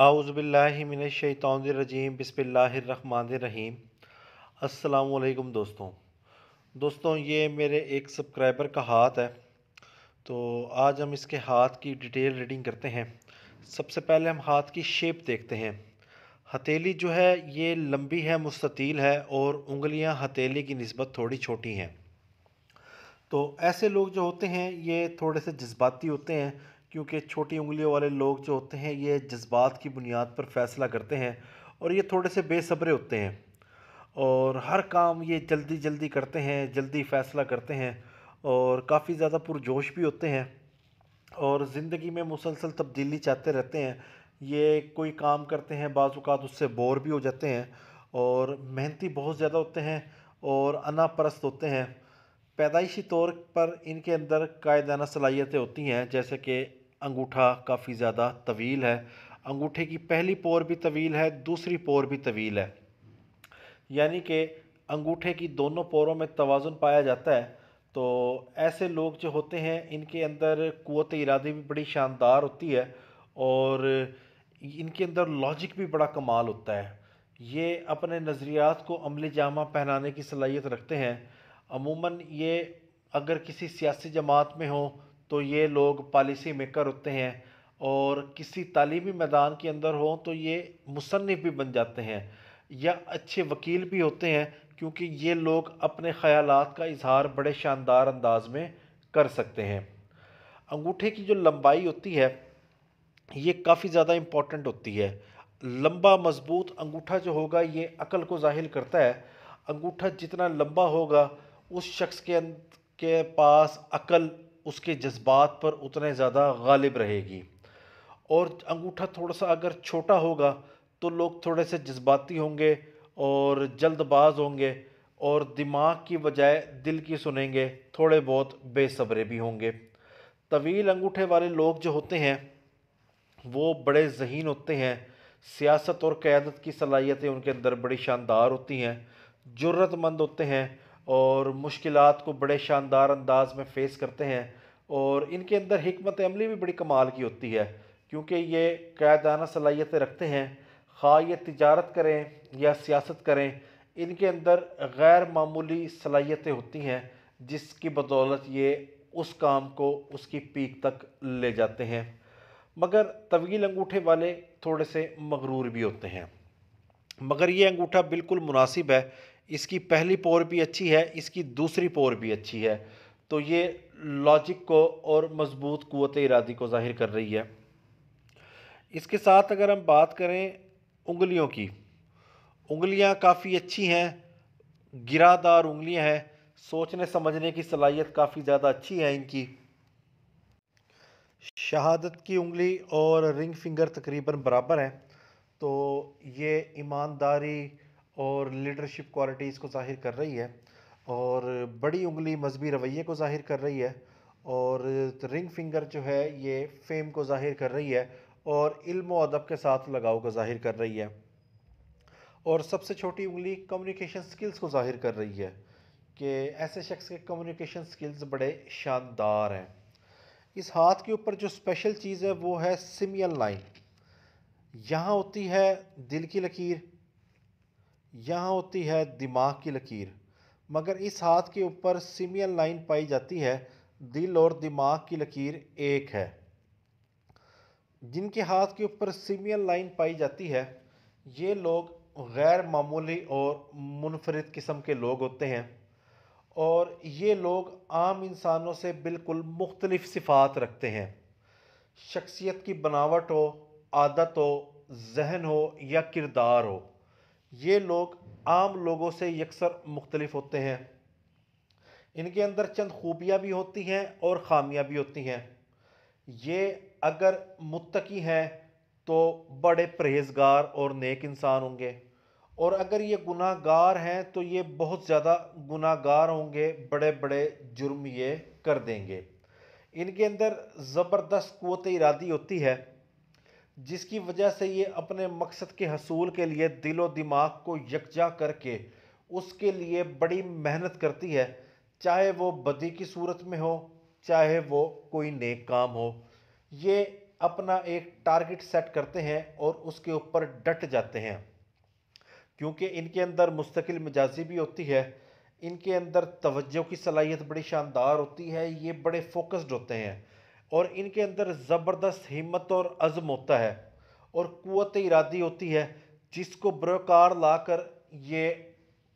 आउज़बिल्लिमिनशैतरजीम बसमीम अल्लाम दोस्तों दोस्तों ये मेरे एक सब्सक्राइबर का हाथ है तो आज हम इसके हाथ की डिटेल रीडिंग करते हैं सबसे पहले हम हाथ की शेप देखते हैं हथेली जो है ये लंबी है मुस्तील है और उंगलियां हथेली की नस्बत थोड़ी छोटी हैं तो ऐसे लोग जो होते हैं ये थोड़े से जज्बाती होते हैं क्योंकि छोटी उंगलियों वाले लोग जो होते हैं ये जज्बात की बुनियाद पर फ़ैसला करते हैं और ये थोड़े से बेसब्रे होते हैं और हर काम ये जल्दी जल्दी करते हैं जल्दी फ़ैसला करते हैं और काफ़ी ज़्यादा पुरजोश भी होते हैं और ज़िंदगी में मुसलसल तब्दीली चाहते रहते हैं ये कोई काम करते हैं बाज़ात उससे बोर भी हो जाते हैं और मेहनती बहुत ज़्यादा होते हैं और अनापरस्त होते हैं पैदाइशी तौर पर इनके अंदर कायदाना सलाहियतें होती हैं जैसे कि अंगूठा काफ़ी ज़्यादा तवील है अंगूठे की पहली पोर भी तवील है दूसरी पोर भी तवील है यानी कि अंगूठे की दोनों पोरों में तोज़ुन पाया जाता है तो ऐसे लोग जो होते हैं इनके अंदर क़वत इरादे भी बड़ी शानदार होती है और इनके अंदर लॉजिक भी बड़ा कमाल होता है ये अपने नज़रियात को अमले जामा पहनाने की सलाहियत रखते हैं अमूमन ये अगर किसी सियासी जमात में हो तो ये लोग पॉलिसी मेकर होते हैं और किसी तालीमी मैदान के अंदर हों तो ये मुसनफ़ भी बन जाते हैं या अच्छे वकील भी होते हैं क्योंकि ये लोग अपने ख़्याल का इजहार बड़े शानदार अंदाज में कर सकते हैं अंगूठे की जो लंबाई होती है ये काफ़ी ज़्यादा इम्पॉर्टेंट होती है लंबा मज़बूत अंगूठा जो होगा ये अकल को जाहिर करता है अंगूठा जितना लंबा होगा उस शख्स के के पास अकल उसके जज्बात पर उतने ज़्यादा गालिब रहेगी और अंगूठा थोड़ा सा अगर छोटा होगा तो लोग थोड़े से जज्बाती होंगे और जल्दबाज होंगे और दिमाग की बजाय दिल की सुनेंगे थोड़े बहुत बेसब्रे भी होंगे तवील अंगूठे वाले लोग जो होते हैं वो बड़े जहीन होते हैं सियासत और क़्यादत की सलाहियतें उनके अंदर बड़ी शानदार होती हैं ज़रूरतमंद होते हैं और मुश्किल को बड़े शानदार अंदाज में फ़ेस करते हैं और इनके अंदर हमत अमली भी बड़ी कमाल की होती है क्योंकि ये कायदाना सलाहियतें रखते हैं खा ये तजारत करें या सियासत करें इनके अंदर गैर मामूली सलाहियतें होती हैं जिसकी बदौलत ये उस काम को उसकी पीक तक ले जाते हैं मगर तवील अंगूठे वाले थोड़े से मगरूर भी होते हैं मगर ये अंगूठा बिल्कुल मुनासिब है इसकी पहली पोर भी अच्छी है इसकी दूसरी पोर भी अच्छी है तो ये लॉजिक को और मजबूत क़वत इरादी को ज़ाहिर कर रही है इसके साथ अगर हम बात करें उंगलियों की उंगलियां काफ़ी अच्छी हैं गिरादार उंगलियां हैं सोचने समझने की सलाहियत काफ़ी ज़्यादा अच्छी है इनकी शहादत की उंगली और रिंग फिंगर तकरीबन बराबर हैं तो ये ईमानदारी और लीडरशिप क्वालिटीज़ को ज़ाहिर कर रही है और बड़ी उंगली मजहबी रवैये को ज़ाहिर कर रही है और रिंग फिंगर जो है ये फेम को ज़ाहिर कर रही है और इल्म अदब के साथ लगाव को ज़ाहिर कर रही है और सबसे छोटी उंगली कम्युनिकेशन स्किल्स को ज़ाहिर कर रही है कि ऐसे शख्स के कम्युनिकेशन स्किल्स बड़े शानदार हैं इस हाथ के ऊपर जो स्पेशल चीज़ है वो है सिमियल लाइन यहाँ होती है दिल की लकीर यहाँ होती है दिमाग की लकीर मगर इस हाथ के ऊपर सिमियन लाइन पाई जाती है दिल और दिमाग की लकीर एक है जिनके हाथ के ऊपर सिमियन लाइन पाई जाती है ये लोग गैर मामूली और मुनफरद किस्म के लोग होते हैं और ये लोग आम इंसानों से बिल्कुल मुख्तलिफ सिफात रखते हैं शख्सियत की बनावट हो आदत हो जहन हो या किरदार हो ये लोग आम लोगों से यकसर मुख्तलफ होते हैं इनके अंदर चंद खूबियाँ भी होती हैं और ख़ामियाँ भी होती हैं ये अगर मुतकी हैं तो बड़े परहेजगार और नेक इंसान होंगे और अगर ये गुनाहगार हैं तो ये बहुत ज़्यादा गुनाहगार होंगे बड़े बड़े जुर्म ये कर देंगे इनके अंदर ज़बरदस्त क़वत इरादी होती है जिसकी वजह से ये अपने मकसद के हसूल के लिए दिलो दिमाग को यकजा करके उसके लिए बड़ी मेहनत करती है चाहे वो बदी की सूरत में हो चाहे वो कोई नेक काम हो ये अपना एक टारगेट सेट करते हैं और उसके ऊपर डट जाते हैं क्योंकि इनके अंदर मुस्तकिल मिजाजी भी होती है इनके अंदर तवज्जो की सलाहियत बड़ी शानदार होती है ये बड़े फोकस्ड होते हैं और इनके अंदर ज़बरदस्त हिम्मत और अज़म होता है और क़वत इरादी होती है जिसको बरकार लाकर ये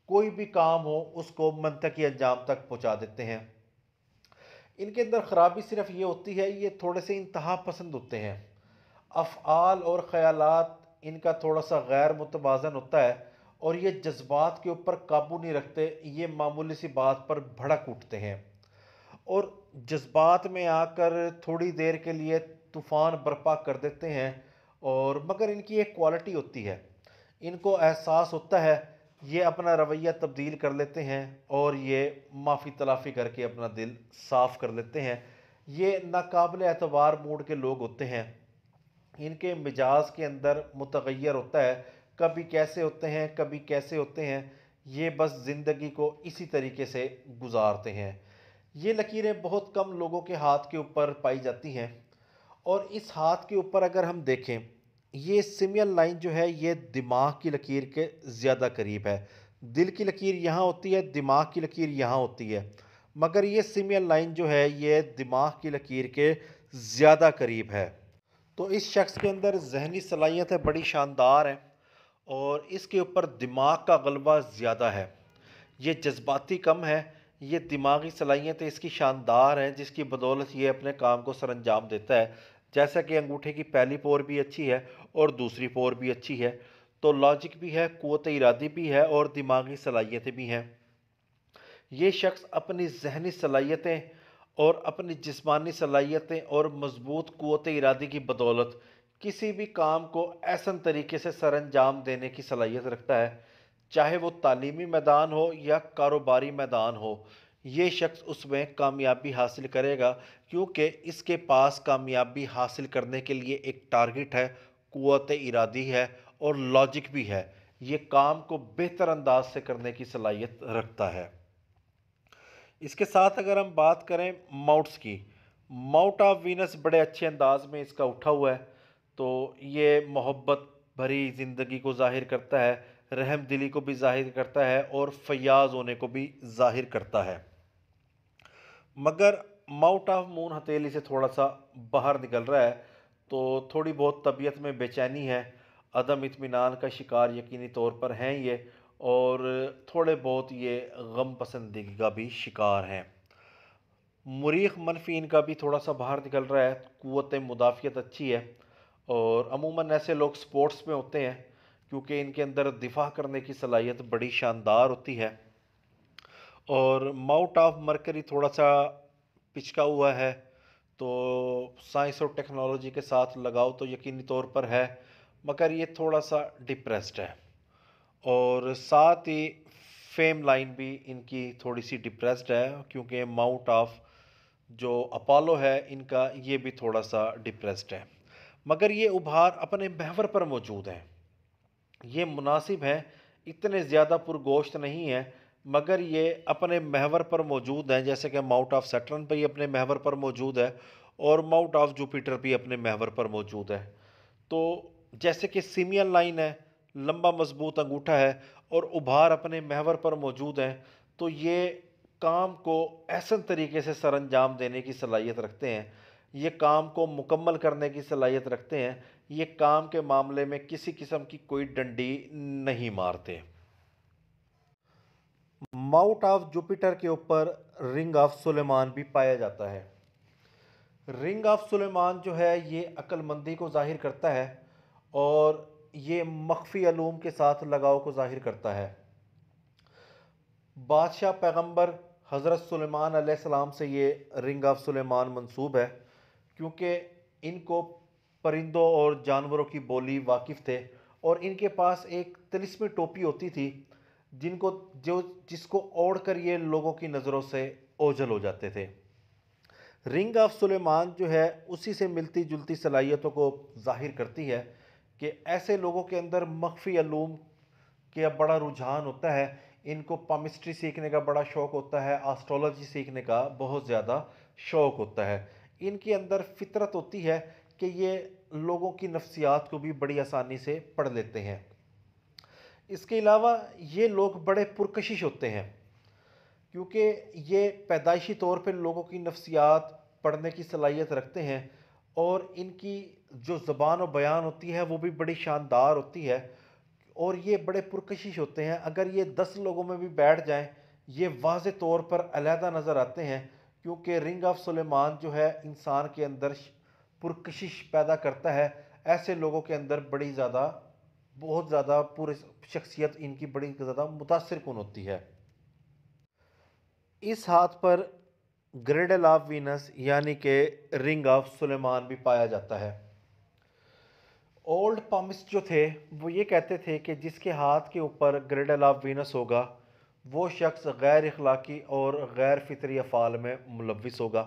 कोई भी काम हो उसको मनतकी अंजाम तक पहुँचा देते हैं इनके अंदर ख़राबी सिर्फ ये होती है ये थोड़े से इंतहा पसंद होते हैं अफ़ाल और ख़याल इनका थोड़ा सा गैर मुतवाजन होता है और ये जज्बात के ऊपर काबू नहीं रखते ये मामूली सी बात पर भड़क उठते हैं और जज्बात में आकर थोड़ी देर के लिए तूफ़ान बर्पा कर देते हैं और मगर इनकी एक क्वालिटी होती है इनको एहसास होता है ये अपना रवैया तब्दील कर लेते हैं और ये माफ़ी तलाफ़ी करके अपना दिल साफ़ कर लेते हैं ये नाकबिल एतबार मूड के लोग होते हैं इनके मिजाज के अंदर मुतगैर होता है कभी कैसे होते हैं कभी कैसे होते हैं ये बस ज़िंदगी को इसी तरीके से गुजारते हैं ये लकीरें बहुत कम लोगों के हाथ के ऊपर पाई जाती हैं और इस हाथ के ऊपर अगर हम देखें ये सिमियल लाइन जो है ये दिमाग की लकीर के ज़्यादा करीब है दिल की लकीर यहाँ होती है दिमाग की लकीर यहाँ होती है मगर ये सिमियल लाइन जो है ये दिमाग की लकीर के ज़्यादा करीब है तो इस शख्स के अंदर जहनी सलाहियतें बड़ी शानदार हैं और इसके ऊपर दिमाग का गलबा ज़्यादा है ये जज्बाती कम है ये दिमागी सलाहियतें इसकी शानदार हैं जिसकी बदौलत ये अपने काम को सर अंजाम देता है जैसा कि अंगूठे की पहली पोर भी अच्छी है और दूसरी पोर भी अच्छी है तो लॉजिक भी है कुत इरादी भी है और दिमागी सलाहियतें भी हैं ये शख्स अपनी जहनी सलाहियतें और अपनी जिसमानी सलाहियतें और मजबूत कुत इरादी की बदौलत किसी भी काम को ऐसा तरीके से अंजाम देने की सलाहियत रखता है चाहे वो तालीमी मैदान हो या कारोबारी मैदान हो ये शख्स उसमें कामयाबी हासिल करेगा क्योंकि इसके पास कामयाबी हासिल करने के लिए एक टारगेट है क़वत इरादी है और लॉजिक भी है ये काम को बेहतर अंदाज से करने की सलाहियत रखता है इसके साथ अगर हम बात करें माउट्स की माउट ऑफ वीनस बड़े अच्छे अंदाज में इसका उठा हुआ है तो ये मोहब्बत भरी ज़िंदगी को जाहिर करता है रहम दिली को भी ज़ाहिर करता है और फयाज होने को भी ज़ाहिर करता है मगर माउट ऑफ मून हथेली से थोड़ा सा बाहर निकल रहा है तो थोड़ी बहुत तबीयत में बेचैनी है अदम इतमान का शिकार यकीनी तौर पर हैं ये और थोड़े बहुत ये गम पसंदगी का भी शिकार हैं मुरीख मनफीन का भी थोड़ा सा बाहर निकल रहा है क़वत मुदाफ़ियत अच्छी है और अमूमन ऐसे लोग स्पोर्ट्स में होते हैं क्योंकि इनके अंदर दिफा करने की सलाहियत बड़ी शानदार होती है और माउट ऑफ मरकरी थोड़ा सा पिचका हुआ है तो साइंस और टेक्नोलॉजी के साथ लगाव तो यकीनी तौर पर है मगर ये थोड़ा सा डिप्रेस्ड है और साथ ही फेम लाइन भी इनकी थोड़ी सी डिप्रेस्ड है क्योंकि माउंट ऑफ जो अपोलो है इनका ये भी थोड़ा सा डिप्रेस्ड है मगर ये उभार अपने महवर पर मौजूद हैं ये मुनासिब हैं इतने ज़्यादा पुरगोश्त नहीं हैं मगर ये अपने महवर पर मौजूद हैं जैसे कि माउंट ऑफ सटरन पर ही अपने महवर पर मौजूद है और माउंट ऑफ जुपिटर भी अपने महवर पर मौजूद है तो जैसे कि सीमियन लाइन है लंबा मजबूत अंगूठा है और उभार अपने महवर पर मौजूद हैं तो ये काम को ऐसा तरीके से सरंजाम देने की सलाहियत रखते हैं ये काम को मुकम्मल करने की सलाहियत रखते हैं ये काम के मामले में किसी किस्म की कोई डंडी नहीं मारते माउट ऑफ जुपिटर के ऊपर रिंग ऑफ सुलेमान भी पाया जाता है रिंग ऑफ सुलेमान जो है ये अक्लमंदी को ज़ाहिर करता है और ये मख्फी आलूम के साथ लगाव को ज़ाहिर करता है बादशाह पैगंबर हज़रत सुलेमान सलाम से ये रिंग ऑफ सुलेमान मंसूब है क्योंकि इनको परिंदों और जानवरों की बोली वाकिफ़ थे और इनके पास एक तिलिस्मी टोपी होती थी जिनको जो जिसको ओढ़ कर ये लोगों की नज़रों से ओझल हो जाते थे रिंग ऑफ सुलेमान जो है उसी से मिलती जुलती सलाहियतों को जाहिर करती है कि ऐसे लोगों के अंदर मख्फी अलूम के बड़ा रुझान होता है इनको पामिस्ट्री सीखने का बड़ा शौक़ होता है आस्ट्रोलॉजी सीखने का बहुत ज़्यादा शौक़ होता है इनके अंदर फितरत होती है कि ये लोगों की नफ्सियात को भी बड़ी आसानी से पढ़ लेते हैं इसके अलावा ये लोग बड़े पुरकशिश होते हैं क्योंकि ये पैदाइशी तौर पर लोगों की नफ्सियात पढ़ने की सलाहियत रखते हैं और इनकी जो ज़बान और बयान होती है वो भी बड़ी शानदार होती है और ये बड़े पुरकशिश होते हैं अगर ये दस लोगों में भी बैठ जाएं ये वाज तौर पर अलहदा नज़र आते हैं क्योंकि रिंग ऑफ सुलेमान जो है इंसान के अंदर पुरकशिश पैदा करता है ऐसे लोगों के अंदर बड़ी ज़्यादा बहुत ज़्यादा पूरी शख्सियत इनकी बड़ी ज़्यादा मुतासर कौन होती है इस हाथ पर ग्रेडल ऑफ वीनस यानी कि रिंग ऑफ सुलेमान भी पाया जाता है ओल्ड पम्स जो थे वो ये कहते थे कि जिसके हाथ के ऊपर ग्रेडल ऑफ वीनस होगा वो शख्स गैर अखलाक़ी और गैर फितरी अफ़ाल में मुलविस होगा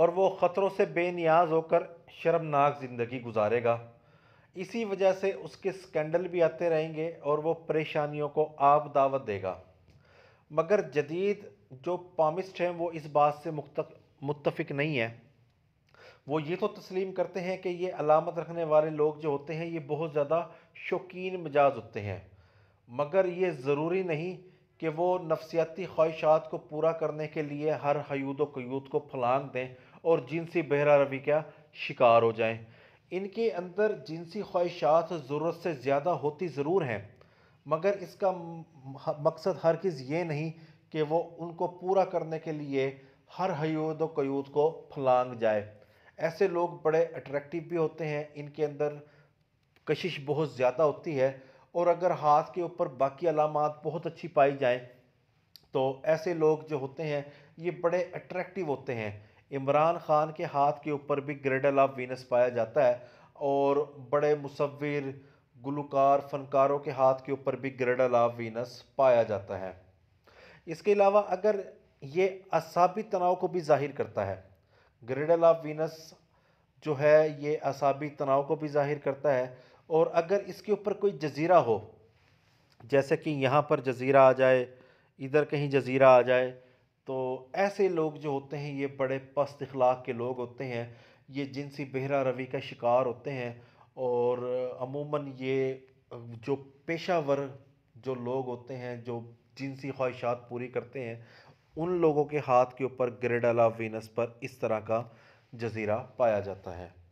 और वो ख़तरों से बेनियाज होकर शर्मनाक ज़िंदगी गुजारेगा इसी वजह से उसके स्कैंडल भी आते रहेंगे और वो परेशानियों को आप दावत देगा मगर जदीद जो पामिस्ट हैं वो इस बात से मुतफिक नहीं है वो ये तो तस्लीम करते हैं कि ये अलामत रखने वाले लोग जो होते हैं ये बहुत ज़्यादा शौकीन मिजाज होते हैं मगर ये ज़रूरी नहीं कि वो नफसियाती ख्वाहिशात को पूरा करने के लिए हर हयूद क्यूद को फलांग दें और जिनसी बहरा रवि का शिकार हो जाएँ इनके अंदर जिनसी ख्वाहिशात ज़रूरत से ज़्यादा होती ज़रूर हैं मगर इसका मकसद हर चीज़ ये नहीं कि वो उनको पूरा करने के लिए हर हयूद क्यूद को फलांग जाए ऐसे लोग बड़े अट्रैक्टिव भी होते हैं इनके अंदर कशिश बहुत ज़्यादा होती है और अगर हाथ के ऊपर बाकी अलामत बहुत अच्छी पाई जाए तो ऐसे लोग जो होते हैं ये बड़े अट्रैक्टिव होते हैं इमरान ख़ान के हाथ के ऊपर भी ग्रेडल ऑफ वीनस पाया जाता है और बड़े मुसविर गुलकार फनकारों के हाथ के ऊपर भी ग्रेडल ऑफ वीनस पाया जाता है इसके अलावा अगर ये असाबी तनाव को भी जाहिर करता है ग्रेडल ऑफ वीनस जो है ये असाबी तनाव को भी जाहिर करता है और अगर इसके ऊपर कोई जजीरा हो जैसे कि यहाँ पर जजीरा आ जाए इधर कहीं जजीरा आ जाए तो ऐसे लोग जो होते हैं ये बड़े पस्त अखलाक के लोग होते हैं ये जिनसी बहरा रवि का शिकार होते हैं और अमूमन ये जो पेशावर जो लोग होते हैं जो जिनसी ख्वाहिशात पूरी करते हैं उन लोगों के हाथ के ऊपर ग्रेडाला वीनस पर इस तरह का जजीरा पाया जाता है